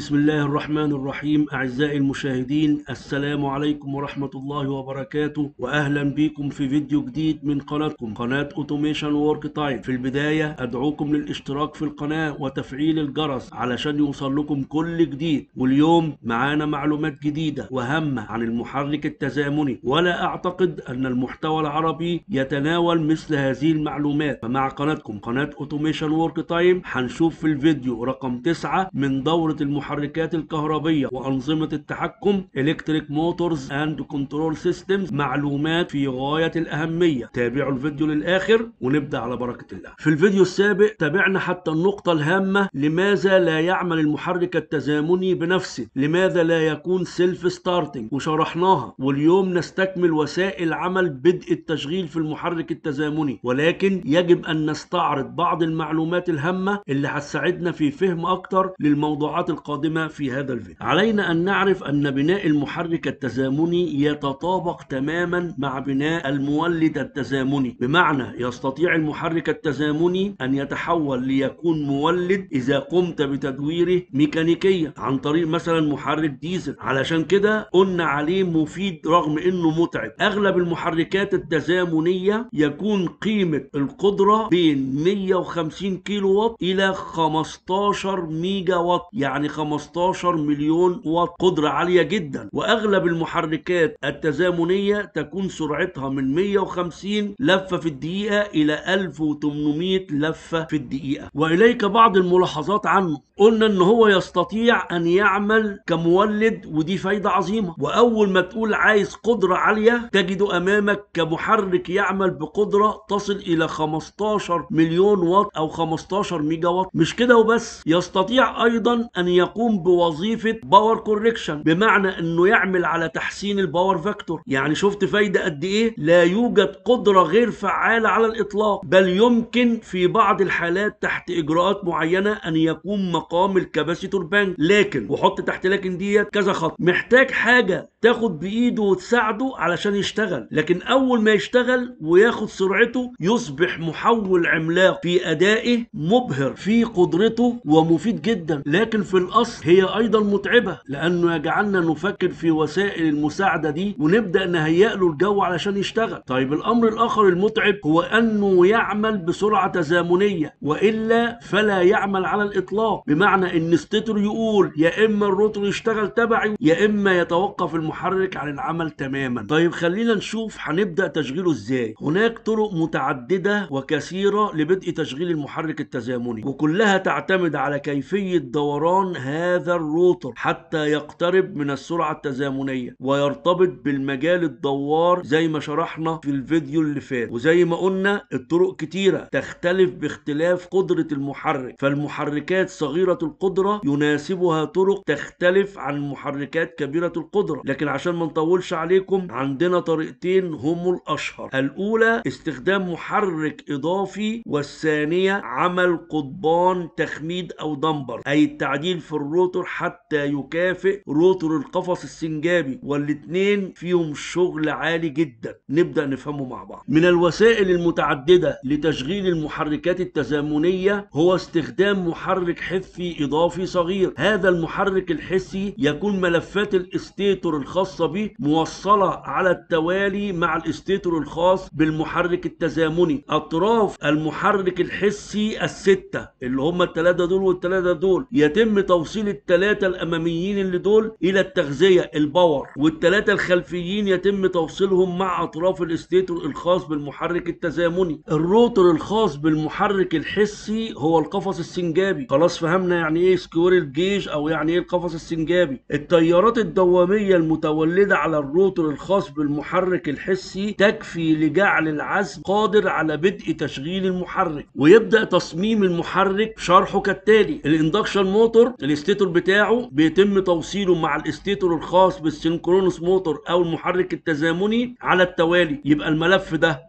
بسم الله الرحمن الرحيم أعزائي المشاهدين السلام عليكم ورحمة الله وبركاته وأهلا بكم في فيديو جديد من قناتكم قناة أوتوميشن وورك تايم في البداية أدعوكم للاشتراك في القناة وتفعيل الجرس علشان يوصل لكم كل جديد واليوم معانا معلومات جديدة وهامة عن المحرك التزامني ولا أعتقد أن المحتوى العربي يتناول مثل هذه المعلومات فمع قناتكم قناة أوتوميشن وورك تايم هنشوف في الفيديو رقم 9 من دورة المحرك المحركات الكهربية وأنظمة التحكم إلكتريك موتورز أند كنترول سيستمز معلومات في غاية الأهمية تابعوا الفيديو للآخر ونبدأ على بركة الله في الفيديو السابق تابعنا حتى النقطة الهامة لماذا لا يعمل المحرك التزامني بنفسه لماذا لا يكون سيلف ستارتنج وشرحناها واليوم نستكمل وسائل عمل بدء التشغيل في المحرك التزامني ولكن يجب أن نستعرض بعض المعلومات الهامة اللي هتساعدنا في فهم أكتر للموضوعات القادمة القادمة في هذا الفيديو علينا أن نعرف أن بناء المحرك التزامني يتطابق تماما مع بناء المولد التزامني بمعنى يستطيع المحرك التزامني أن يتحول ليكون مولد إذا قمت بتدويره ميكانيكيا عن طريق مثلا محرك ديزل علشان كده قلنا عليه مفيد رغم انه متعب اغلب المحركات التزامنية يكون قيمة القدرة بين 150 كيلو وات الى 15 ميجا وات يعني 15 مليون واط قدرة عالية جدا وأغلب المحركات التزامنية تكون سرعتها من 150 لفة في الدقيقة إلى 1800 لفة في الدقيقة وإليك بعض الملاحظات عنه قلنا إن هو يستطيع أن يعمل كمولد ودي فايدة عظيمة وأول ما تقول عايز قدرة عالية تجده أمامك كمحرك يعمل بقدرة تصل إلى 15 مليون واط أو 15 ميجا واط مش كده وبس يستطيع أيضا أن يقوم يقوم بوظيفة باور كوركشن بمعنى انه يعمل على تحسين الباور فاكتور يعني شفت فايدة قد ايه لا يوجد قدرة غير فعالة على الاطلاق بل يمكن في بعض الحالات تحت اجراءات معينة ان يقوم مقام الكباسيتور بانك لكن وحط تحت لكن ديت كذا خط محتاج حاجة تاخد بايده وتساعده علشان يشتغل لكن اول ما يشتغل وياخد سرعته يصبح محول عملاق في ادائه مبهر في قدرته ومفيد جدا لكن في الأرض الأصل هي أيضا متعبة لأنه يجعلنا نفكر في وسائل المساعدة دي ونبدأ نهيئ له الجو علشان يشتغل طيب الأمر الآخر المتعب هو أنه يعمل بسرعة تزامنية وإلا فلا يعمل على الإطلاق بمعنى إن ستيتر يقول يا إما الروتر يشتغل تبعي يا إما يتوقف المحرك عن العمل تماما طيب خلينا نشوف هنبدأ تشغيله إزاي هناك طرق متعددة وكثيرة لبدء تشغيل المحرك التزامني وكلها تعتمد على كيفية دوران هذا الروتر حتى يقترب من السرعة التزامنية ويرتبط بالمجال الدوار زي ما شرحنا في الفيديو اللي فات وزي ما قلنا الطرق كتيرة تختلف باختلاف قدرة المحرك فالمحركات صغيرة القدرة يناسبها طرق تختلف عن محركات كبيرة القدرة لكن عشان ما نطولش عليكم عندنا طريقتين هم الأشهر الأولى استخدام محرك إضافي والثانية عمل قضبان تخميد أو دمبر أي التعديل في الروتر حتى يكافئ روتر القفص السنجابي والاتنين فيهم شغل عالي جدا نبدأ نفهمه مع بعض من الوسائل المتعددة لتشغيل المحركات التزامنية هو استخدام محرك حثي إضافي صغير هذا المحرك الحسي يكون ملفات الاستيتور الخاصة به موصلة على التوالي مع الاستيتور الخاص بالمحرك التزامني أطراف المحرك الحسي الستة اللي هم التلاتة دول والتلاتة دول يتم توصيل توصيل الثلاثة الأماميين اللي دول إلى التغذية الباور والثلاثة الخلفيين يتم توصيلهم مع أطراف الاستيتور الخاص بالمحرك التزامني الروتر الخاص بالمحرك الحسي هو القفص السنجابي خلاص فهمنا يعني إيه سكويرل الجيش أو يعني إيه القفص السنجابي التيارات الدوامية المتولدة على الروتر الخاص بالمحرك الحسي تكفي لجعل العزم قادر على بدء تشغيل المحرك ويبدأ تصميم المحرك شرحه كالتالي الاندكشن موتور الاستيتور بتاعه بيتم توصيله مع الاستيتور الخاص بالسينكرونوس موتور او المحرك التزامني على التوالي يبقى الملف ده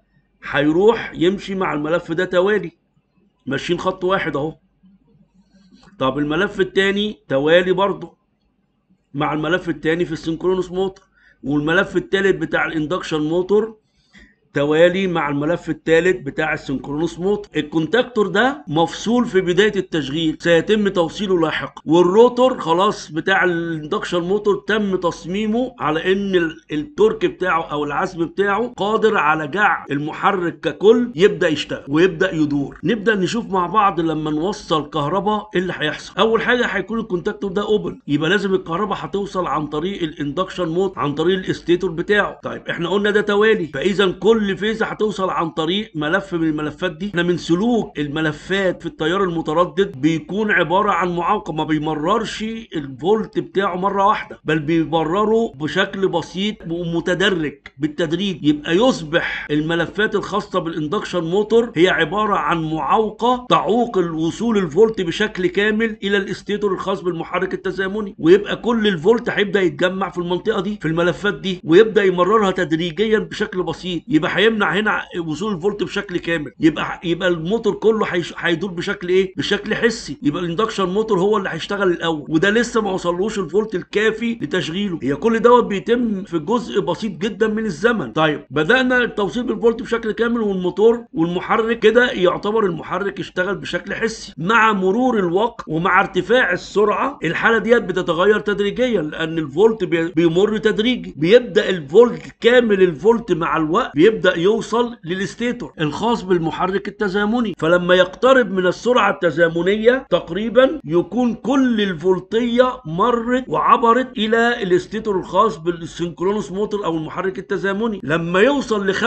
هيروح يمشي مع الملف ده توالي ماشيين خط واحد اهو طب الملف التاني توالي برضه مع الملف التاني في السينكرونوس موتور والملف التالت بتاع الاندكشن موتور توالي مع الملف الثالث بتاع السنكرونوس موت الكونتاكتور ده مفصول في بدايه التشغيل سيتم توصيله لاحقا والروتور خلاص بتاع الاندكشن موتور تم تصميمه على ان التورك بتاعه او العزم بتاعه قادر على جع المحرك ككل يبدا يشتغل ويبدا يدور نبدا نشوف مع بعض لما نوصل كهرباء ايه اللي هيحصل اول حاجه هيكون الكونتاكتور ده اوبن يبقى لازم الكهرباء هتوصل عن طريق الاندكشن موت عن طريق الاستيتور بتاعه طيب احنا قلنا ده توالي فاذا كل كل فيزة هتوصل عن طريق ملف من الملفات دي احنا من سلوك الملفات في التيار المتردد بيكون عبارة عن معوقة ما بيمررش الفولت بتاعه مرة واحدة بل بيبرره بشكل بسيط ومتدرج بالتدريج يبقى يصبح الملفات الخاصة بالاندكشن موتور هي عبارة عن معوقة تعوق الوصول الفولت بشكل كامل الى الاستيتور الخاص بالمحرك التزامني ويبقى كل الفولت هيبدا يتجمع في المنطقة دي في الملفات دي ويبدا يمررها تدريجيا بشكل بسيط يبقى هيمنع هنا وصول الفولت بشكل كامل يبقى يبقى الموتور كله هيدور بشكل ايه بشكل حسي يبقى الاندكشن موتور هو اللي هيشتغل الاول وده لسه ما وصلوش الفولت الكافي لتشغيله هي كل دوت بيتم في جزء بسيط جدا من الزمن طيب بدانا التوصيل بالفولت بشكل كامل والموتور والمحرك كده يعتبر المحرك اشتغل بشكل حسي مع مرور الوقت ومع ارتفاع السرعه الحاله ديت بتتغير تدريجيا لان الفولت بيمر تدريجي بيبدا الفولت كامل الفولت مع الوقت بيبدا يبدأ يوصل للستيتور الخاص بالمحرك التزامني فلما يقترب من السرعة التزامنية تقريبا يكون كل الفولتية مرت وعبرت إلى الستيتور الخاص بالسنكرونوس موتور أو المحرك التزامني لما يوصل ل 95%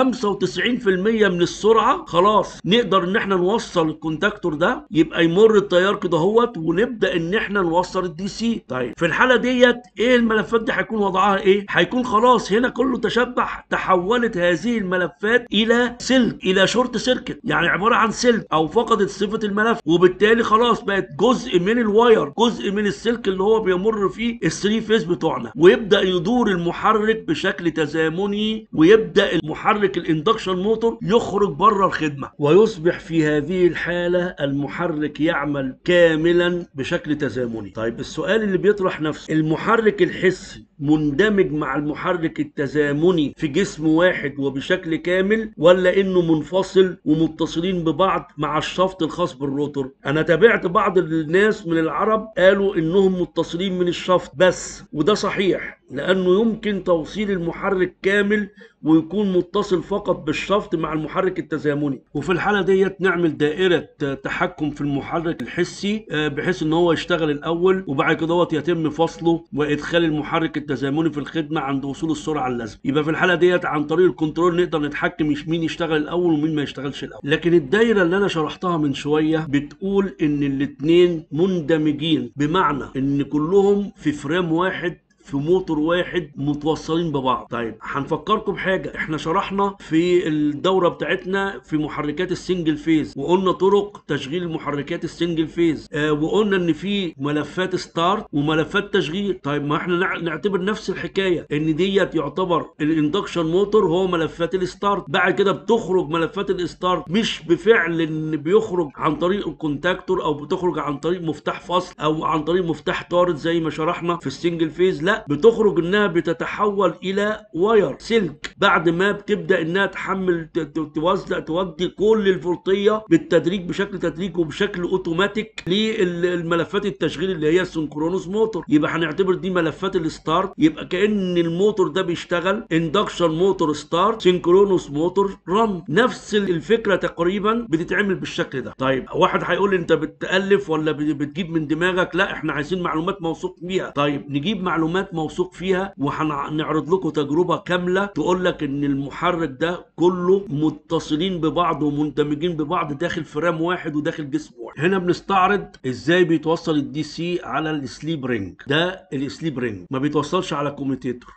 من السرعة خلاص نقدر إن احنا نوصل الكونتاكتور ده يبقى يمر التيار كده اهوت ونبدأ إن احنا نوصل الدي سي طيب في الحالة ديت إيه الملفات دي هيكون وضعها إيه؟ هيكون خلاص هنا كله تشبع تحولت هذه الملفات الملفات الى سلك الى شورت سيركت يعني عباره عن سلك او فقدت صفه الملف وبالتالي خلاص بقت جزء من الواير جزء من السلك اللي هو بيمر فيه الثري فيز بتوعنا ويبدا يدور المحرك بشكل تزامني ويبدا المحرك الاندكشن موتور يخرج بره الخدمه ويصبح في هذه الحاله المحرك يعمل كاملا بشكل تزامني طيب السؤال اللي بيطرح نفسه المحرك الحسي مندمج مع المحرك التزامني في جسم واحد وبشكل كامل ولا انه منفصل ومتصلين ببعض مع الشفط الخاص بالروتر انا تابعت بعض الناس من العرب قالوا انهم متصلين من الشفط بس وده صحيح لانه يمكن توصيل المحرك كامل ويكون متصل فقط بالشفط مع المحرك التزامني وفي الحاله ديت نعمل دائره آه، تحكم في المحرك الحسي آه، بحيث ان هو يشتغل الاول وبعد كده يتم فصله وادخال المحرك التزامني في الخدمه عند وصول السرعه اللازمه يبقى في الحاله ديت عن طريق الكنترول نقدر نتحكم مين يشتغل الاول ومين ما يشتغلش الاول لكن الدايره اللي انا شرحتها من شويه بتقول ان الاثنين مندمجين بمعنى ان كلهم في فريم واحد في موتور واحد متوصلين ببعض طيب هنفكركم حاجه احنا شرحنا في الدوره بتاعتنا في محركات السنجل فيز وقلنا طرق تشغيل محركات السنجل فيز آه وقلنا ان في ملفات ستارت وملفات تشغيل طيب ما احنا نعتبر نفس الحكايه ان ديت يعتبر الاندكشن موتور هو ملفات الستارت بعد كده بتخرج ملفات الستارت مش بفعل ان بيخرج عن طريق الكونتاكتور او بتخرج عن طريق مفتاح فصل او عن طريق مفتاح طارد زي ما شرحنا في السنجل فيز لا بتخرج انها بتتحول الى واير سلك بعد ما بتبدا انها تحمل توزع تودي كل الفولتيه بالتدريج بشكل تدريج وبشكل اوتوماتيك للملفات التشغيل اللي هي السنكرونوس موتور يبقى هنعتبر دي ملفات الستارت يبقى كان الموتور ده بيشتغل اندكشن موتور ستارت سنكرونوس موتور رن نفس الفكره تقريبا بتتعمل بالشكل ده طيب واحد هيقول لي انت بتالف ولا بتجيب من دماغك لا احنا عايزين معلومات موثوق بيها طيب نجيب معلومات محركات موثوق فيها وهنعرض لكم تجربه كامله تقول لك ان المحرك ده كله متصلين ببعض ومندمجين ببعض داخل فرام واحد وداخل جسم واحد هنا بنستعرض ازاي بيتوصل الدي سي على السليب رينج ده السليب رينج ما بيتوصلش على كوميتيتور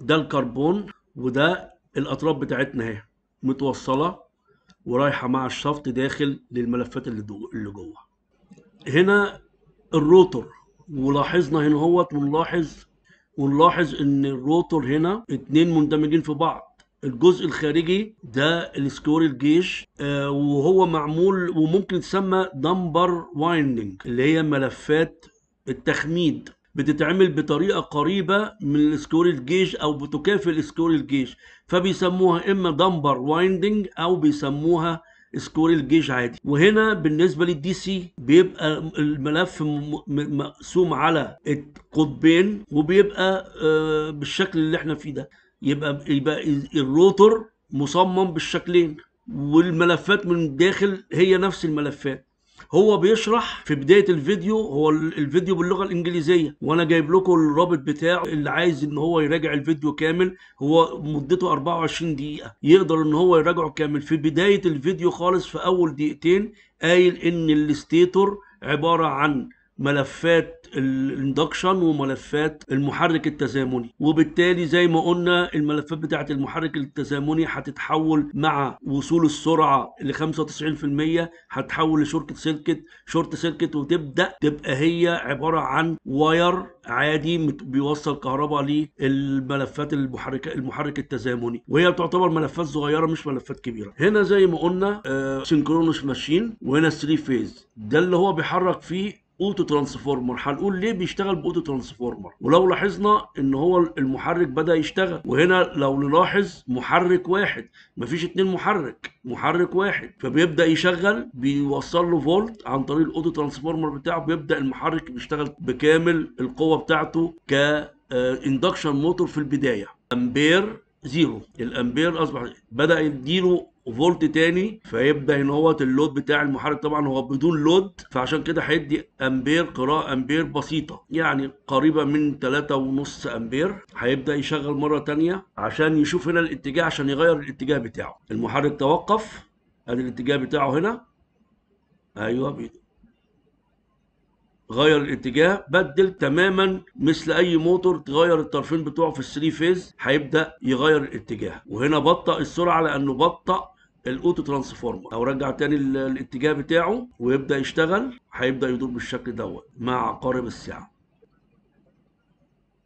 ده الكربون وده الاطراف بتاعتنا اهي متوصله ورايحه مع الشفط داخل للملفات اللي, اللي جوه هنا الروتر ولاحظنا هنا اهوت ونلاحظ ونلاحظ ان الروتر هنا اتنين مندمجين في بعض الجزء الخارجي ده السكور الجيش آه، وهو معمول وممكن تسمى دمبر وايندنج اللي هي ملفات التخميد بتتعمل بطريقه قريبه من السكور الجيش او بتكافئ السكور الجيش فبيسموها اما دمبر وايندنج او بيسموها سكور الجيش عادي وهنا بالنسبه للدي سي بيبقى الملف مقسوم على قطبين وبيبقى آه، بالشكل اللي احنا فيه ده يبقى يبقى الروتر مصمم بالشكلين والملفات من الداخل هي نفس الملفات هو بيشرح في بدايه الفيديو هو الفيديو باللغه الانجليزيه وانا جايب لكم الرابط بتاعه اللي عايز ان هو يراجع الفيديو كامل هو مدته 24 دقيقه يقدر ان هو يراجعه كامل في بدايه الفيديو خالص في اول دقيقتين قايل ان الاستيتور عباره عن ملفات الاندكشن وملفات المحرك التزامني وبالتالي زي ما قلنا الملفات بتاعه المحرك التزامني هتتحول مع وصول السرعه ل 95% هتحول لشورت سيركت شورت سيركت وتبدا تبقى هي عباره عن واير عادي بيوصل كهرباء للملفات المحرك المحرك التزامني وهي بتعتبر ملفات صغيره مش ملفات كبيره هنا زي ما قلنا سنكرونوس آه، ماشين وهنا 3 فيز ده اللي هو بيحرك فيه اوتو ترانسفورمر هنقول ليه بيشتغل باوتو ترانسفورمر ولو لاحظنا ان هو المحرك بدا يشتغل وهنا لو نلاحظ محرك واحد مفيش اتنين محرك محرك واحد فبيبدا يشغل بيوصل له فولت عن طريق الاوتو ترانسفورمر بتاعه بيبدا المحرك بيشتغل بكامل القوه بتاعته ك اندكشن آه، موتور في البدايه امبير زيرو الامبير اصبح بدا يديله وفولت تاني فيبدا ان هو اللود بتاع المحرك طبعا هو بدون لود فعشان كده هيدي امبير قراءه امبير بسيطه يعني قريبه من 3.5 امبير هيبدا يشغل مره تانيه عشان يشوف هنا الاتجاه عشان يغير الاتجاه بتاعه المحرك توقف ادي الاتجاه بتاعه هنا ايوه غير الاتجاه بدل تماما مثل اي موتور تغير الطرفين بتوعه في الثري فيز هيبدا يغير الاتجاه وهنا بطأ السرعه لانه بطأ الاوتو ترانسفورمر او رجع تاني الاتجاه بتاعه ويبدا يشتغل هيبدا يدور بالشكل دوت مع عقارب الساعه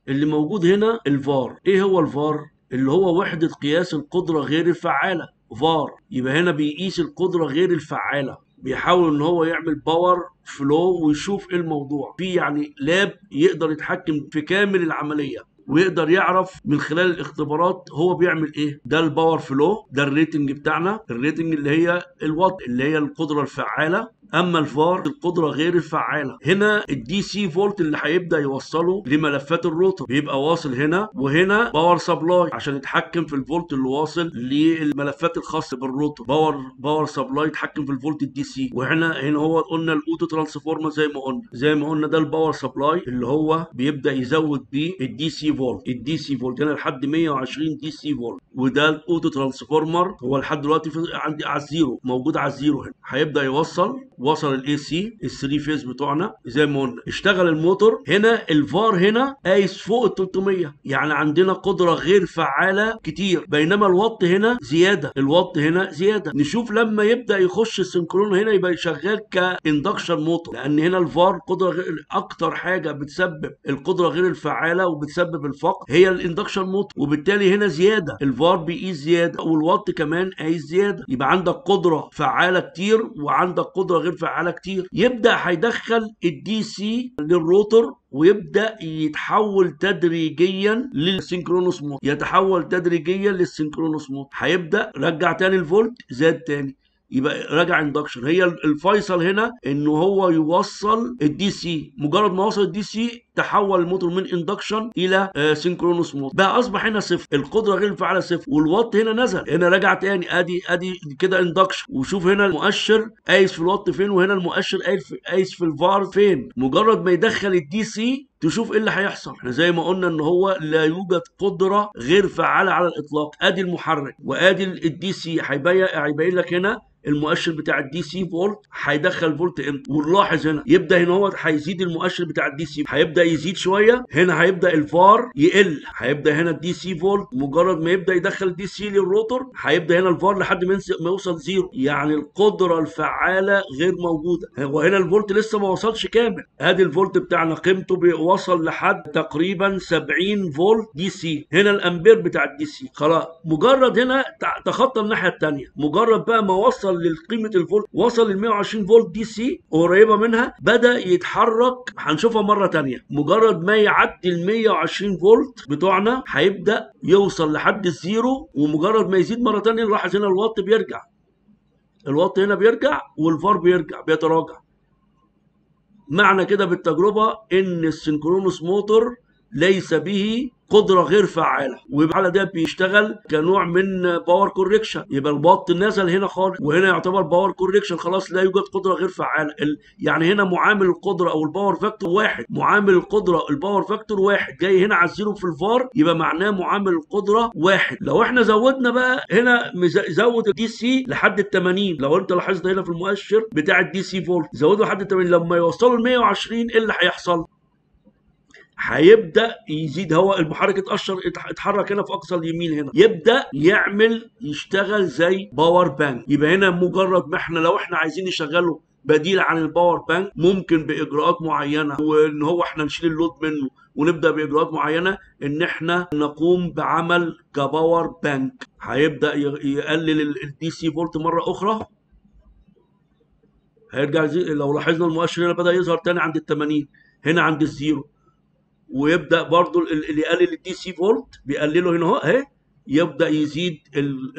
اللي موجود هنا الفار ايه هو الفار اللي هو وحده قياس القدره غير الفعاله فار يبقى هنا بيقيس القدره غير الفعاله بيحاول ان هو يعمل باور فلو ويشوف ايه الموضوع في يعني لاب يقدر يتحكم في كامل العمليه ويقدر يعرف من خلال الاختبارات هو بيعمل ايه ده الباور فلو ده الريتنج بتاعنا الريتنج اللي هي الوات اللي هي القدره الفعاله اما الفار القدره غير الفعاله هنا الدي سي فولت اللي هيبدا يوصله لملفات الروتر بيبقى واصل هنا وهنا باور سبلاي عشان يتحكم في الفولت اللي واصل للملفات الخاصه بالروتر باور باور سبلاي يتحكم في الفولت الدي سي وهنا هنا هو قلنا الاوتو ترانسفورمر زي ما قلنا زي ما قلنا ده الباور سبلاي اللي هو بيبدا يزود بيه الدي سي فولت الدي سي فولت هنا لحد 120 دي سي فولت وده الاوتو ترانسفورمر هو لحد دلوقتي عندي على الزيرو موجود على الزيرو هنا هيبدا يوصل وصل الاي سي الثري فيز بتوعنا زي ما قلنا اشتغل الموتور هنا الفار هنا قايس فوق ال 300 يعني عندنا قدره غير فعاله كتير بينما الوط هنا زياده الوط هنا زياده نشوف لما يبدا يخش السنكرون هنا يبقى شغال كاندكشن موتور لان هنا الفار قدره غير اكتر حاجه بتسبب القدره غير الفعاله وبتسبب الفقر هي الاندكشن موتور وبالتالي هنا زياده الفار بيقيس e زياده والوط كمان قايس زياده يبقى عندك قدره فعاله كتير وعندك قدره غير فعاله كتير يبدا هيدخل الدي سي للروتر ويبدا يتحول تدريجيا للسنكرونوس مود يتحول تدريجيا للسنكرونوس مود هيبدا رجع تاني الفولت زاد تاني يبقى راجع اندكشن هي الفيصل هنا ان هو يوصل الدي سي مجرد ما وصل الدي سي تحول الموتور من اندكشن الى سنكرونوس سينكرونوس موتور بقى اصبح هنا صفر القدره غير الفعاله صفر والوات هنا نزل هنا رجع تاني ادي ادي كده اندكشن وشوف هنا المؤشر قايس في الوات فين وهنا المؤشر قايس في الفار فين مجرد ما يدخل الدي سي تشوف ايه اللي هيحصل احنا زي ما قلنا ان هو لا يوجد قدره غير فعاله على الاطلاق ادي المحرك وادي الدي سي هيبين لك هنا المؤشر بتاع الدي سي فولت هيدخل فولت امتى ونلاحظ هنا يبدا هنا هو هيزيد المؤشر بتاع الدي سي هيبدا يزيد شويه هنا هيبدا الفار يقل هيبدا هنا الدي سي فولت مجرد ما يبدا يدخل دي سي للروتر هيبدا هنا الفار لحد ما يوصل زيرو يعني القدره الفعاله غير موجوده وهنا الفولت لسه ما وصلش كامل ادي الفولت بتاعنا قيمته وصل لحد تقريبا 70 فولت دي سي هنا الامبير بتاع الدي سي خلاص مجرد هنا تخطى الناحيه الثانيه مجرد بقى ما وصل لقيمه الفولت وصل ل 120 فولت دي سي قريبه منها بدا يتحرك هنشوفها مره ثانيه مجرد ما يعدي ال 120 فولت بتوعنا هيبدا يوصل لحد الزيرو ومجرد ما يزيد مره ثانيه راح هنا الوات بيرجع الوات هنا بيرجع والفار بيرجع بيتراجع معنى كده بالتجربه ان السنكرونوس موتور ليس به قدره غير فعاله ويبقى على ده بيشتغل كنوع من باور كوركشن يبقى البط نزل هنا خالص وهنا يعتبر باور كوركشن خلاص لا يوجد قدره غير فعاله يعني هنا معامل القدره او الباور فاكتور واحد معامل القدره الباور فاكتور واحد جاي هنا على الزيرو في الفار يبقى معناه معامل القدره واحد لو احنا زودنا بقى هنا زود الدي سي لحد ال 80 لو انت لاحظت هنا في المؤشر بتاع الدي سي فولت زوده لحد ال 80 لما يوصلوا ل 120 ايه اللي هيحصل؟ هيبدا يزيد هو المحرك اتاشر اتحرك هنا في اقصى اليمين هنا يبدا يعمل يشتغل زي باور بانك يبقى هنا مجرد ما احنا لو احنا عايزين نشغله بديل عن الباور بانك ممكن باجراءات معينه وان هو احنا نشيل اللود منه ونبدا باجراءات معينه ان احنا نقوم بعمل كباور بانك هيبدا يقلل الدي سي فولت مره اخرى هيرجع زي... لو لاحظنا المؤشر هنا بدا يظهر تاني عند ال 80 هنا عند الزيرو ويبدا برضو اللي يقلل الدي سي فولت بيقلله هنا اهو اهي يبدا يزيد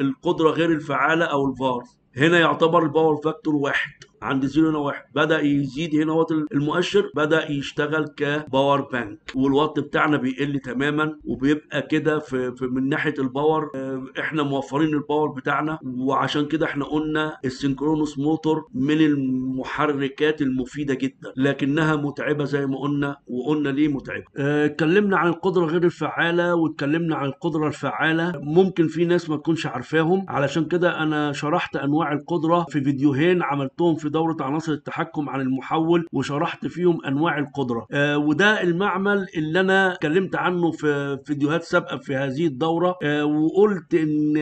القدره غير الفعاله او الفار هنا يعتبر الباور فاكتور واحد عند زيرو هنا واحد بدا يزيد هنا هو المؤشر بدا يشتغل كباور بانك والوات بتاعنا بيقل تماما وبيبقى كده في, في من ناحيه الباور آه، احنا موفرين الباور بتاعنا وعشان كده احنا قلنا السنكرونوس موتور من المحركات المفيده جدا لكنها متعبه زي ما قلنا وقلنا ليه متعبه آه، اتكلمنا عن القدره غير الفعاله واتكلمنا عن القدره الفعاله ممكن في ناس ما تكونش عارفاهم علشان كده انا شرحت انواع القدره في فيديوهين عملتهم في في دورة عناصر التحكم عن المحول وشرحت فيهم انواع القدرة آه وده المعمل اللي انا اتكلمت عنه في فيديوهات سابقة في هذه الدورة آه وقلت ان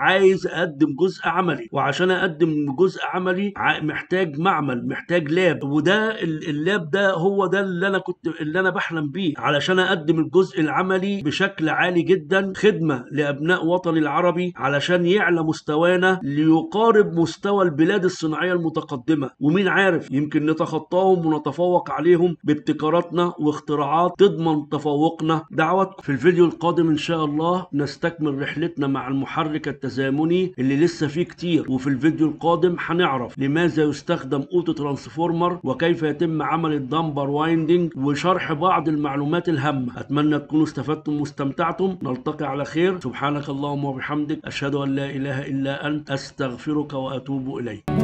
عايز اقدم جزء عملي وعشان اقدم جزء عملي محتاج معمل محتاج لاب وده اللاب ده هو ده اللي انا كنت اللي انا بحلم بيه علشان اقدم الجزء العملي بشكل عالي جدا خدمة لابناء وطني العربي علشان يعلى مستوانا ليقارب مستوى البلاد الصناعية المتقدمة متقدمة ومين عارف يمكن نتخطاهم ونتفوق عليهم بابتكاراتنا واختراعات تضمن تفوقنا دعواتكم في الفيديو القادم إن شاء الله نستكمل رحلتنا مع المحرك التزامني اللي لسه فيه كتير وفي الفيديو القادم هنعرف لماذا يستخدم أوتو ترانسفورمر وكيف يتم عمل الدمبر وايندنج وشرح بعض المعلومات الهامة أتمنى تكونوا استفدتم واستمتعتم نلتقي على خير سبحانك اللهم وبحمدك أشهد أن لا إله إلا أنت أستغفرك وأتوب إليك